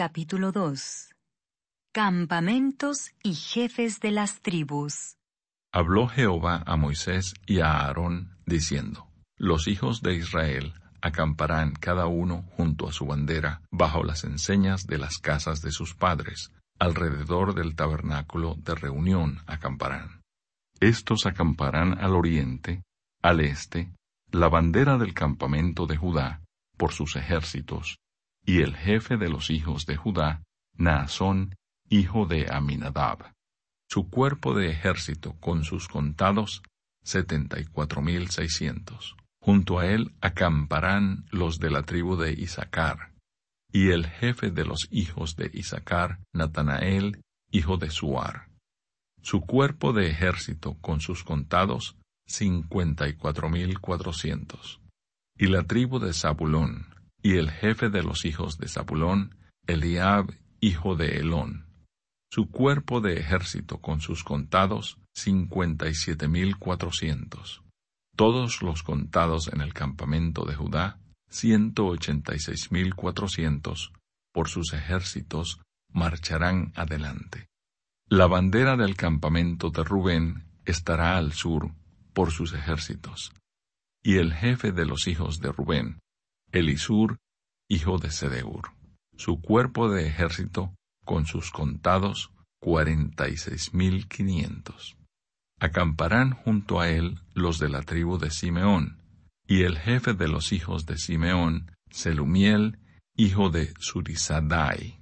Capítulo 2 Campamentos y jefes de las tribus. Habló Jehová a Moisés y a Aarón, diciendo, Los hijos de Israel acamparán cada uno junto a su bandera, bajo las enseñas de las casas de sus padres, alrededor del tabernáculo de reunión acamparán. Estos acamparán al oriente, al este, la bandera del campamento de Judá, por sus ejércitos, y el jefe de los hijos de Judá, Naasón, hijo de Aminadab. Su cuerpo de ejército, con sus contados, setenta y cuatro mil seiscientos. Junto a él acamparán los de la tribu de Isaacar, y el jefe de los hijos de Isaacar, Natanael, hijo de Suar. Su cuerpo de ejército, con sus contados, cincuenta y cuatro mil cuatrocientos. Y la tribu de Zabulón, y el jefe de los hijos de Zabulón, Eliab, hijo de Elón. Su cuerpo de ejército con sus contados, cincuenta y siete mil cuatrocientos. Todos los contados en el campamento de Judá, ciento ochenta y seis mil cuatrocientos, por sus ejércitos, marcharán adelante. La bandera del campamento de Rubén estará al sur, por sus ejércitos. Y el jefe de los hijos de Rubén, Elisur, hijo de Sedeur. Su cuerpo de ejército, con sus contados, cuarenta y seis mil quinientos. Acamparán junto a él los de la tribu de Simeón, y el jefe de los hijos de Simeón, Selumiel, hijo de Surisadai.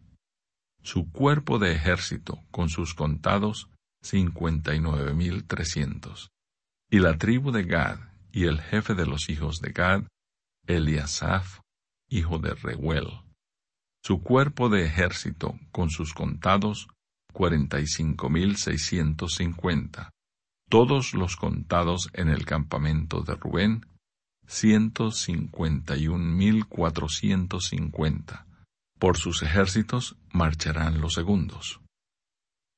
Su cuerpo de ejército, con sus contados, cincuenta y nueve mil trescientos. Y la tribu de Gad, y el jefe de los hijos de Gad, Eliasaf, hijo de Reuel. Su cuerpo de ejército, con sus contados, cuarenta y cinco mil seiscientos cincuenta. Todos los contados en el campamento de Rubén, ciento cincuenta y un mil cuatrocientos cincuenta. Por sus ejércitos marcharán los segundos.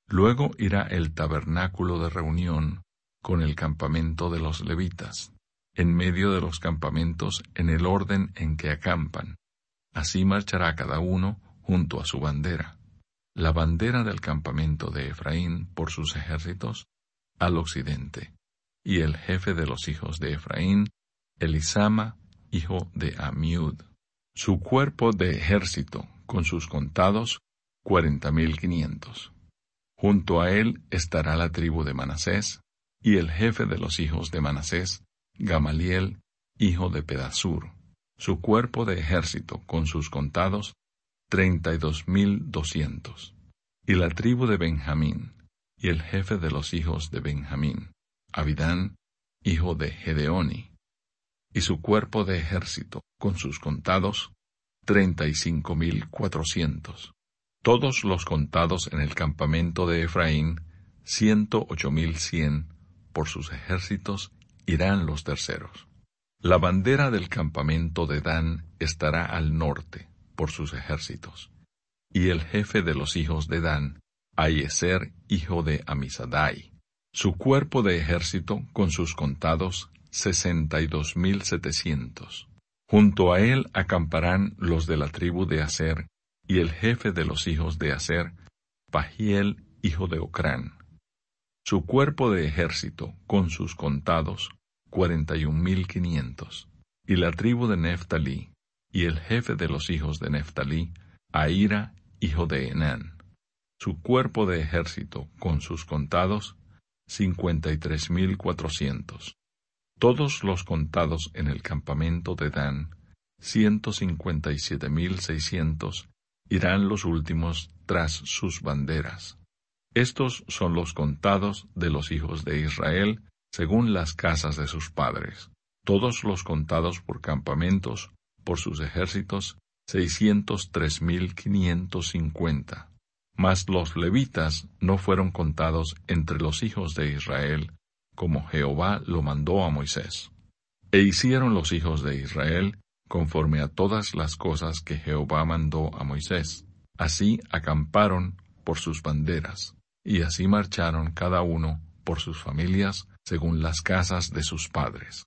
Luego irá el tabernáculo de reunión con el campamento de los levitas en medio de los campamentos en el orden en que acampan. Así marchará cada uno junto a su bandera. La bandera del campamento de Efraín por sus ejércitos al occidente, y el jefe de los hijos de Efraín, Elisama, hijo de Amiud. Su cuerpo de ejército, con sus contados, cuarenta mil quinientos. Junto a él estará la tribu de Manasés, y el jefe de los hijos de Manasés, Gamaliel, hijo de Pedasur, su cuerpo de ejército con sus contados, treinta y dos mil doscientos, y la tribu de Benjamín, y el jefe de los hijos de Benjamín, Abidán, hijo de Gedeoni, y su cuerpo de ejército con sus contados, treinta y cinco mil cuatrocientos. Todos los contados en el campamento de Efraín, ciento ocho mil cien, por sus ejércitos irán los terceros. La bandera del campamento de Dan estará al norte, por sus ejércitos. Y el jefe de los hijos de Dan, Ayeser, hijo de Amisadai. Su cuerpo de ejército, con sus contados, sesenta y dos mil setecientos. Junto a él acamparán los de la tribu de Aser, y el jefe de los hijos de Aser, Pahiel, hijo de Ocrán su cuerpo de ejército, con sus contados, cuarenta y un mil quinientos, y la tribu de Neftalí, y el jefe de los hijos de Neftalí, Aira, hijo de Enán, su cuerpo de ejército, con sus contados, cincuenta y tres mil cuatrocientos. Todos los contados en el campamento de Dan, ciento cincuenta y siete mil seiscientos, irán los últimos tras sus banderas estos son los contados de los hijos de Israel según las casas de sus padres. Todos los contados por campamentos, por sus ejércitos, seiscientos tres mil quinientos cincuenta. Mas los levitas no fueron contados entre los hijos de Israel, como Jehová lo mandó a Moisés. E hicieron los hijos de Israel conforme a todas las cosas que Jehová mandó a Moisés. Así acamparon por sus banderas y así marcharon cada uno por sus familias según las casas de sus padres.